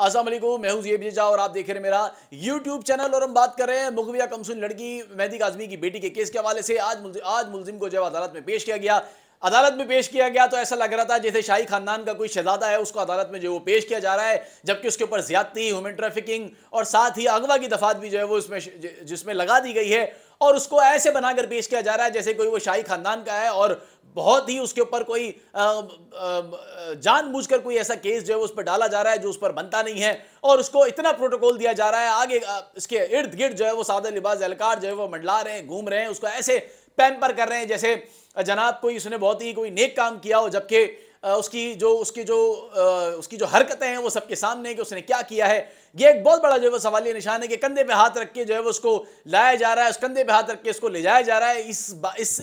असल मैं हूँ ये भेजा और आप देख रहे हैं मेरा यूट्यूब चैनल और हम बात कर रहे हैं मुगविया कमसुन लड़की मेहदी काजमी की बेटी के केस के हवाले से आज मुल्जिम, आज मुलजिम को जब अदालत में पेश किया गया अदालत में पेश किया गया तो ऐसा लग रहा था जैसे शाही खानदान का कोई शहजादा है उसको अदालत में जो वो पेश किया जा रहा है जबकि उसके ऊपर ज्यादती ह्यूमन ट्रैफिकिंग और साथ ही अगवा की दफात भी जो है वो इसमें जिसमें लगा दी गई है और उसको ऐसे बनाकर पेश किया जा रहा है जैसे कोई वो शाही खानदान का है और बहुत ही उसके ऊपर कोई जानबूझकर कोई ऐसा केस जो है उस पर डाला जा रहा है जो उस पर बनता नहीं है और उसको इतना प्रोटोकॉल दिया जा रहा है आगे इसके इर्द गिर्द जो है वो सादे लिबास एहलकार जो है वो मंडला रहे हैं घूम रहे हैं उसको ऐसे पैम्पर कर रहे हैं जैसे जनाब कोई उसने बहुत ही कोई नेक काम किया हो जबकि उसकी जो उसकी जो उसकी जो हरकतें हैं वो सबके सामने कि उसने क्या किया है ये एक बहुत बड़ा जो है वो सवालिया निशान है कि कंधे पे हाथ रख के जो है वो उसको लाया जा रहा है उस कंधे पे हाथ रख के उसको ले जाया जा रहा है इस इस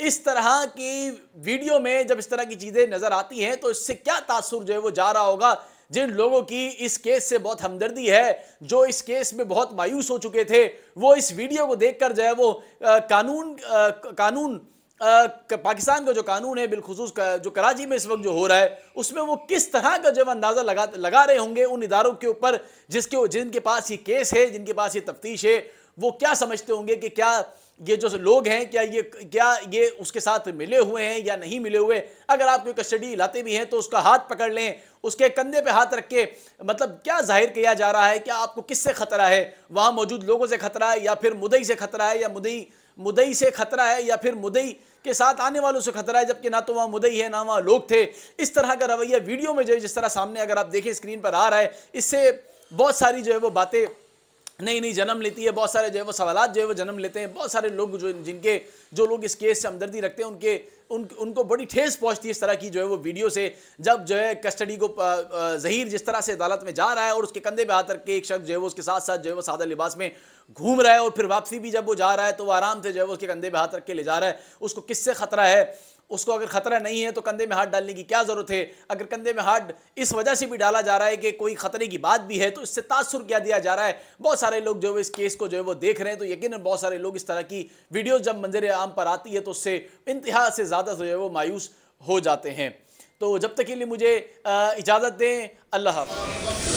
इस तरह की वीडियो में जब इस तरह की चीज़ें नज़र आती हैं तो इससे क्या तासुर जो है वो जा रहा होगा जिन लोगों की इस केस से बहुत हमदर्दी है जो इस केस में बहुत मायूस हो चुके थे वो इस वीडियो को देखकर जो है वो कानून आ, कानून पाकिस्तान का जो कानून है बिलखसूस का, जो कराची में इस वक्त जो हो रहा है उसमें वो किस तरह का जो अंदाज़ा लगा लगा रहे होंगे उन इदारों के ऊपर जिसके जिनके पास ये केस है जिनके पास ये तफ्तीश है वो क्या समझते होंगे कि क्या ये जो लोग हैं क्या ये क्या ये उसके साथ मिले हुए हैं या नहीं मिले हुए अगर आप कोई कस्टडी लाते भी हैं तो उसका हाथ पकड़ लें उसके कंधे पे हाथ रख के मतलब क्या जाहिर किया जा रहा है क्या आपको किससे खतरा है वहाँ मौजूद लोगों से खतरा है या फिर मुदई से खतरा है या मुदई मुदई से खतरा है या फिर मुदई के साथ आने वालों से खतरा है जबकि ना तो वहाँ मुदई है ना वहाँ लोग थे इस तरह का रवैया वीडियो में जो है जिस तरह सामने अगर आप देखें स्क्रीन पर आ रहा है इससे बहुत सारी जो है वो बातें नहीं नहीं जन्म लेती है बहुत सारे जो है वो सवाल जो है वो जन्म लेते हैं बहुत सारे लोग जो जिनके जो लोग इस केस से हमदर्दी रखते हैं उनके उन उनको बड़ी ठेस पहुंचती है इस तरह की जो है वो वीडियो से जब जो है कस्टडी को जहीर जिस तरह से अदालत में जा रहा है और उसके कंधे पे आ करके के एक शख्स जो है वो उसके साथ साथ जो है वो सादा लिबास में घूम रहा है और फिर वापसी भी जब वो जा रहा है तो वो आराम से जो है वो उसके कंधे पे हाथ रख के ले जा रहा है उसको किससे खतरा है उसको अगर खतरा नहीं है तो कंधे में हाथ डालने की क्या ज़रूरत है अगर कंधे में हाथ इस वजह से भी डाला जा रहा है कि कोई खतरे की बात भी है तो इससे तासुर क्या दिया जा रहा है बहुत सारे लोग जो है इस केस को जो है वो देख रहे हैं तो यकीन बहुत सारे लोग इस तरह की वीडियो जब मंजर आम पर आती है तो उससे इंतहा से ज़्यादा जो है वो मायूस हो जाते हैं तो जब तक के लिए मुझे इजाज़त दें अल्लाह हाफ़